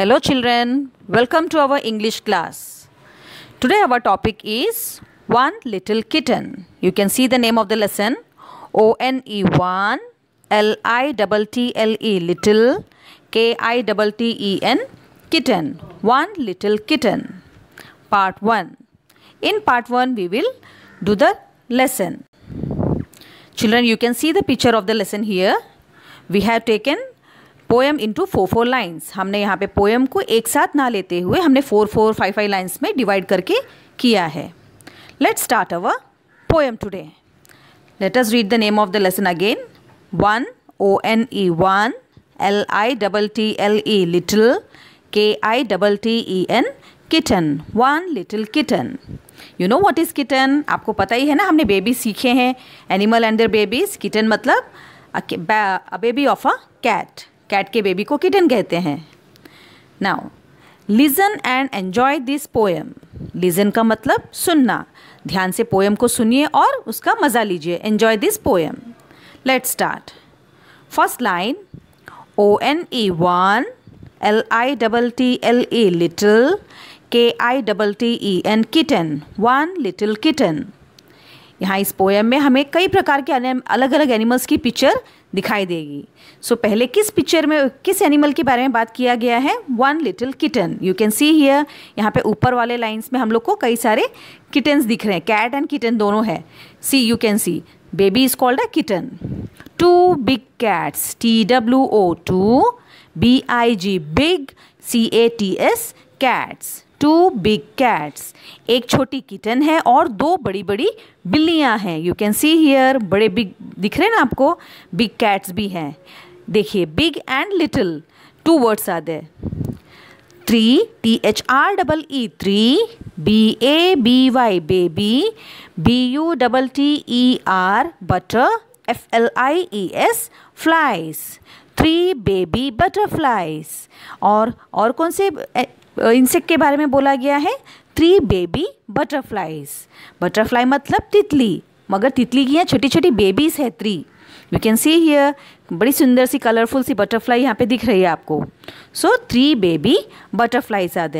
Hello children, welcome to our English class. Today our topic is One Little Kitten. You can see the name of the lesson O-N-E 1 L-I-T-T-L-E little K-I-T-T-E-N kitten. One Little Kitten. Part 1. In part 1 we will do the lesson. Children you can see the picture of the lesson here. We have taken poem into four four lines हमने यहाँ पे poem को एक साथ ना लेते हुए हमने four four five five lines में डिवाइड करके किया है let start our poem today let us read the name of the lesson again one O N E one L I double T L E little K I double T E N kitten one little kitten you know what is kitten आपको पता ही है ना हमने baby सीखे हैं animal and their babies kitten मतलब baby of a cat cat के बेबी को किटन कहते हैं now listen and enjoy this poem listen का मतलब सुनना ध्यान से पोएम को सुनिए और उसका मज़ा लीजिए enjoy this poem let start first line O N E one L I double T L E little K I double T E N kitten one little kitten यहाँ इस पोएम में हमें कई प्रकार के अलग अलग एनिमल्स की पिक्चर दिखाई देगी सो so, पहले किस पिक्चर में किस एनिमल के बारे में बात किया गया है one little kitten you can see here यहाँ पे ऊपर वाले लाइंस में हम लोग को कई सारे किटन्स दिख रहे हैं कैट एंड किटन दोनों है see you can see baby is called a kitten two big cats T W O two B I G big C A T S cats two big cats एक छोटी kitten है और दो बड़ी बड़ी बिल्लियाँ हैं यू कैन सी हियर बड़े बिग दिख रहे हैं ना आपको बिग कैट्स भी हैं देखिए big and little two words are there three T H R double E three B A B Y baby B U double T E R butter F L I E S flies three baby butterflies और और कौन से insect के बारे में बोला गया है थ्री बेबी बटरफ्लाइज बटरफ्लाई मतलब तितली मगर तितली की यहाँ छोटी छोटी बेबीज है three you can see here बड़ी सुंदर सी कलरफुल सी बटरफ्लाई यहाँ पे दिख रही है आपको so three baby butterflies are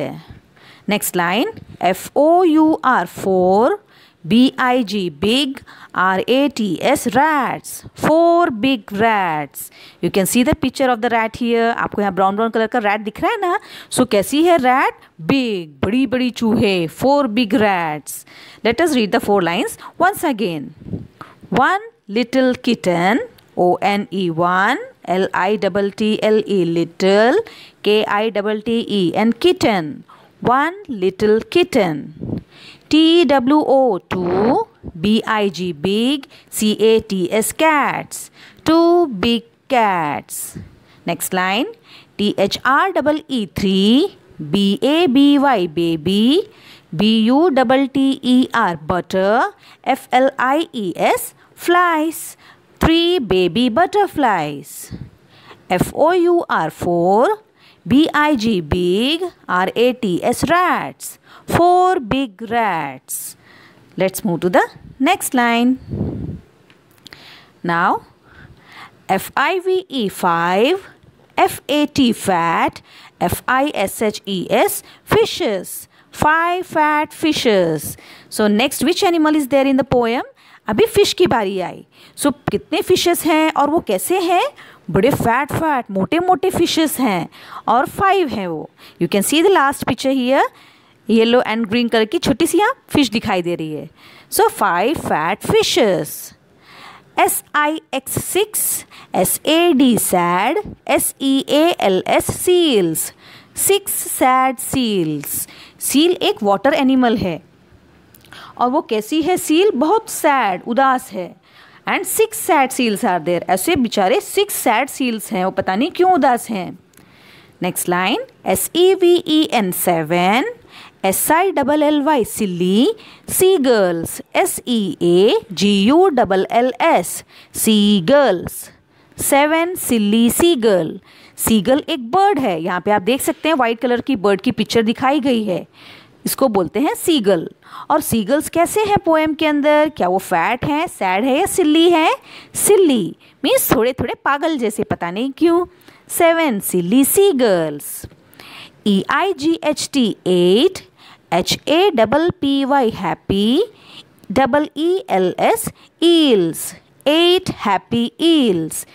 next line F O U R four B I G big R A T S rats four big rats you can see the picture of the rat here आपको यहाँ brown brown color का rat दिख रहा है ना so कैसी है rat big बड़ी बड़ी चूहे four big rats let us read the four lines once again one little kitten O N E one L I double T L E little K I double T E and kitten one little kitten T W O two 2 BIG big CATS cats two big cats next line E 3 BABY baby BUTTER butter FLIES flies three baby butterflies four four B I G big R A T S rats. Four big rats. Let's move to the next line. Now F I V E five F A T fat F I S H E S fishes. Five fat fishes. So next which animal is there in the poem? अभी fish की बारी आई सो so, कितने fishes हैं और वो कैसे हैं बड़े फैट फैट मोटे मोटे फिशेस हैं और फाइव हैं वो you can see the last picture here yellow and green colour की छोटी सी यहाँ फिश दिखाई दे रही है so five fat fishes S I X six S A D sad S E A L S seals six sad seals seal एक water animal है और वो कैसी है सील बहुत सैड उदास है and six sad seals are there ऐसे बेचारे सिक्स सैड सील्स हैं वो पता नहीं क्यों उदास हैं next line S E V E N seven S I double L Y silly seagulls S E A G U double L S seagulls seven silly seagull seagull एक bird है यहाँ पे आप देख सकते हैं white colour की bird की पिक्चर दिखाई गई है इसको बोलते हैं सीगल और सीगल्स कैसे हैं पोएम के अंदर क्या वो फैट हैं सैड है या सिल्ली है सिल्ली मीन्स थोड़े थोड़े पागल जैसे पता नहीं क्यों seven silly seagulls E I G H T eight H A double P Y happy double E L S eels eight happy eels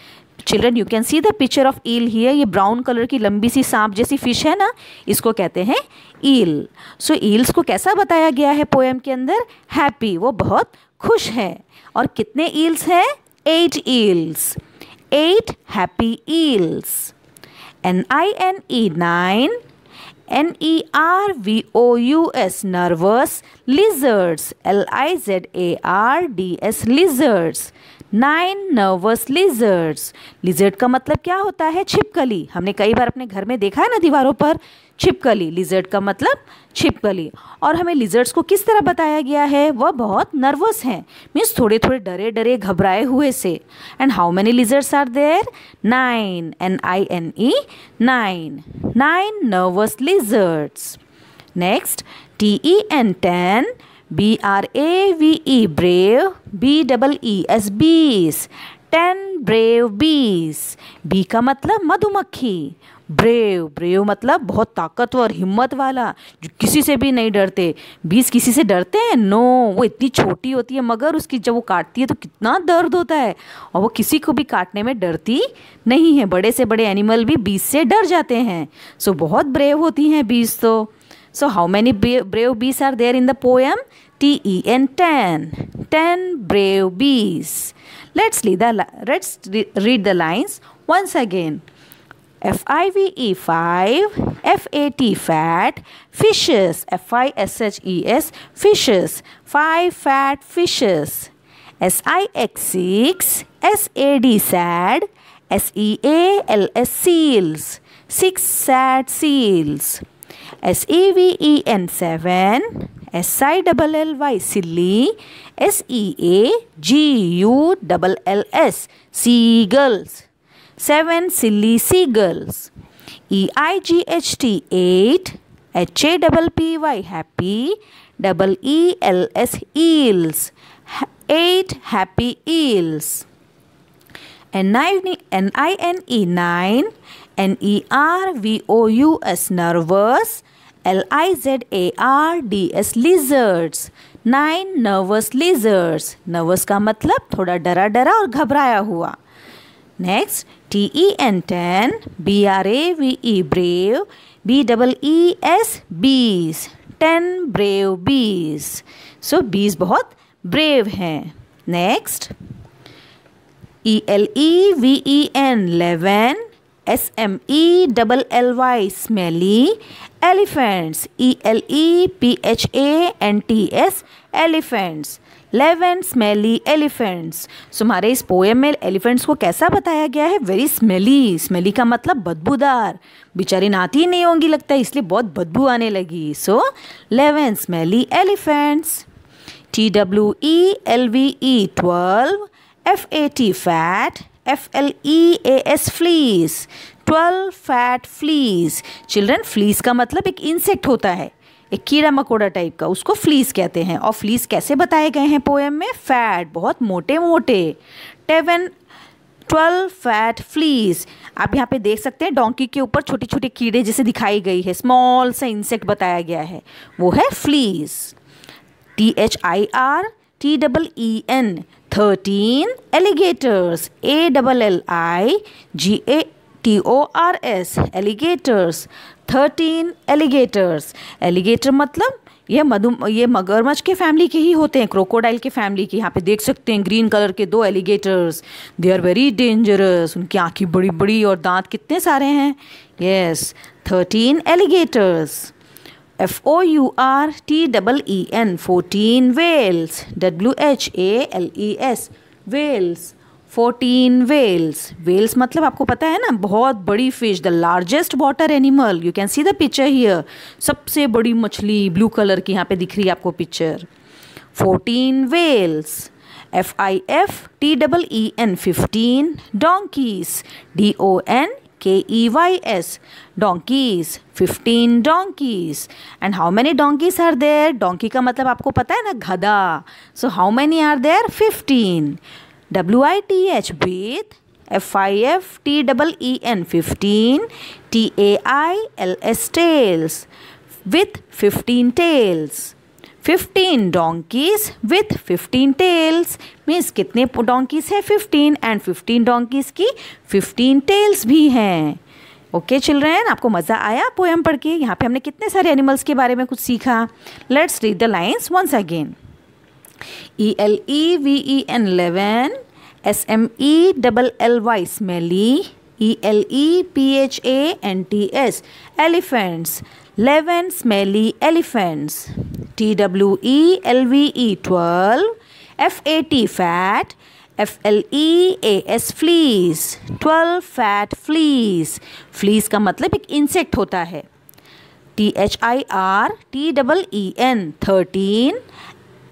children you can see the picture of eel here ये brown colour की लंबी सी सांप जैसी fish है ना इसको कहते हैं ईल सो ईल्स को कैसा बताया गया है पोएम के अंदर हैप्पी वो बहुत खुश है और कितने ईल्स हैं eight eels eight happy eels N I N E nine N E R V O U S nervous lizards L I Z A R D S lizards nine nervous lizards lizard का मतलब क्या होता है छिपकली हमने कई बार अपने घर में देखा है ना दीवारों पर छिपकली लिजर्ड का मतलब छिपकली और हमें लिजर्ड्स को किस तरह बताया गया है वह बहुत नर्वस हैं मीन्स थोड़े थोड़े डरे डरे घबराए हुए से and how many lizards are there nine N I N E nine nine nervous lizards next T E N ten B R A V E brave B double E S bees ten brave bees bee का मतलब मधुमक्खी brave brave मतलब बहुत ताकतवर हिम्मत वाला जो किसी से भी नहीं डरते बीस किसी से डरते हैं नो वो इतनी छोटी होती है मगर उसकी जब वो काटती है तो कितना दर्द होता है और वो किसी को भी काटने में डरती नहीं है बड़े से बड़े एनिमल भी बीस से डर जाते हैं सो बहुत ब्रेव होती हैं बीस तो So how many brave bees are there in the poem? T-E-N 10. 10 brave bees. Let's read the, let's read the lines once again. F-I-V-E-5, F-A-T, fat, fishes, F-I-S-H-E-S, fishes, five fat fishes, six six, S-A-D, sad, S-E-A-L-S, seals, six sad seals. S-A-V-E-N 7 S-I-L-L-Y silly L S seagulls 7 silly seagulls E-I-G-H-T 8 H-A-P-P-Y happy double E-L-S eels 8 happy eels N-I-N-E 9 N E R V O U S nervous L I Z A R D S lizards nine nervous lizards nervous का मतलब थोड़ा डरा डरा और घबराया हुआ next T E N ten B R A V E brave B double E S bees ten brave bees so bees बहुत brave हैं next E L E V E N eleven S M E double L Y smelly elephants E L E P H A N T S elephants eleven smelly elephants so हमारे इस poem में elephants को कैसा बताया गया है very smelly smelly का मतलब बदबूदार बेचारी नहाती ही नहीं होंगी लगता है इसलिए बहुत बदबू आने लगी so eleven smelly elephants T W E L V E twelve F A T fat F L E A S fleas twelve fat fleas children fleas का मतलब एक इंसेक्ट होता है एक कीड़ा मकोड़ा टाइप का उसको फ्लीस कहते हैं और फ्लीस कैसे बताए गए हैं पोएम में फैट बहुत मोटे मोटे टेवन ट्वेल्व फैट फ्लीस आप यहाँ पे देख सकते हैं डोंकी के ऊपर छोटे छोटे कीड़े जैसे दिखाई गई है स्मॉल सा इंसेक्ट बताया गया है वो है fleas T H I R T double E N thirteen alligators A double L I G A T O R S alligators thirteen alligators alligator मतलब ये मधु ये मगरमच्छ के फैमिली के ही होते हैं क्रोकोडाइल के फैमिली के यहाँ पे देख सकते हैं ग्रीन कलर के दो alligators they are very dangerous उनकी आँखें बड़ी बड़ी और दांत कितने सारे हैं yes thirteen alligators F O U R T double E N 14 whales W H A L E S whales fourteen whales whales मतलब आपको पता है ना बहुत बड़ी fish the largest water animal you can see the picture here सबसे बड़ी मछली ब्लू कलर की यहाँ पे दिख रही है आपको picture fourteen whales F I F T double E N fifteen donkeys D O N K E Y S donkeys fifteen donkeys and how many donkeys are there donkey का मतलब आपको पता है ना घदा so how many are there fifteen W I T H with F I F T double E N fifteen T A I L S tails with fifteen tails fifteen donkey's with fifteen tails means कितने donkeys हैं fifteen and fifteen donkeys की fifteen tails भी हैं okay children आपको मज़ा आया poem पढ़ के यहाँ पे हमने कितने सारे एनिमल्स के बारे में कुछ सीखा let's read the lines once again E L E V E N eleven S M E double L Y smelly E L E P H A N T S elephants eleven smelly elephants T W E L V E twelve, F A T fat, F L E A S fleas, twelve fat fleas. Fleas का मतलब एक insect होता है T H I R T double E N thirteen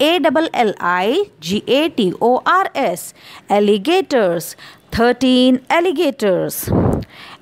A double L I G A T O R S alligators thirteen alligators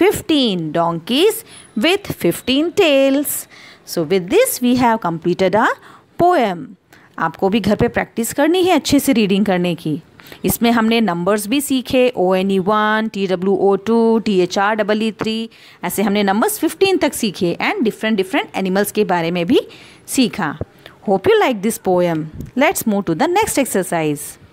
fifteen donkeys with fifteen tails. So with this we have completed our poem. आपको भी घर पे practice करनी है अच्छे से reading करने की इसमें हमने नंबर्स भी सीखे O N E one T W O two T H R double E three ऐसे हमने नंबर्स फिफ्टीन तक सीखे एंड डिफरेंट डिफरेंट एनिमल्स के बारे में भी सीखा hope you like this poem let's move to the next exercise